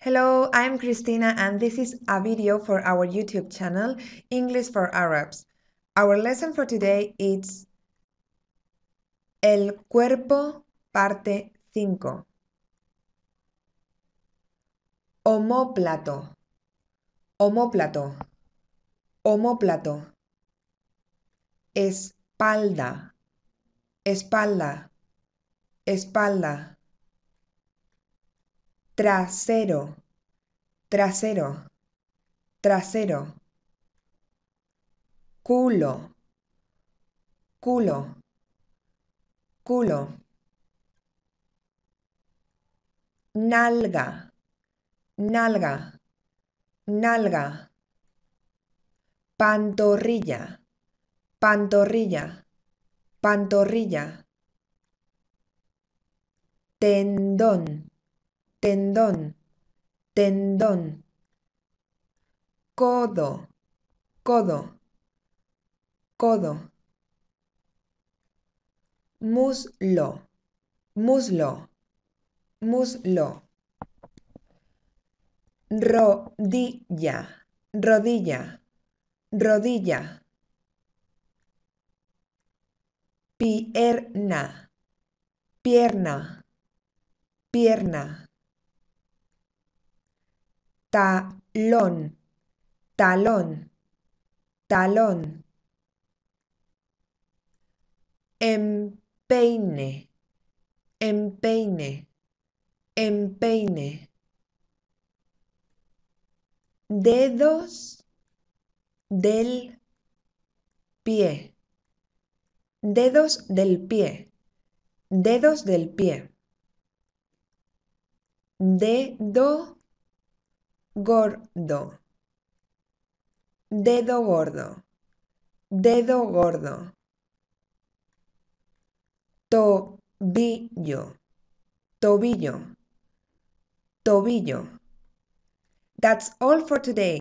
Hello, I'm Christina and this is a video for our YouTube channel, English for Arabs. Our lesson for today is El cuerpo, parte 5. Omóplato, omóplato, homóplato. Espalda, espalda, espalda. trasero, trasero, trasero, culo, culo, culo, nalga, nalga, nalga, pantorrilla, pantorrilla, pantorrilla, tendón tendón, tendón, codo, codo, codo, muslo, muslo, muslo, rodilla, rodilla, rodilla, pierna, pierna, pierna talón, talón, talón. Empeine, empeine, empeine. Dedos del pie, dedos del pie, dedos del pie. Dedo gordo, dedo gordo, dedo gordo, tobillo, tobillo, tobillo. That's all for today.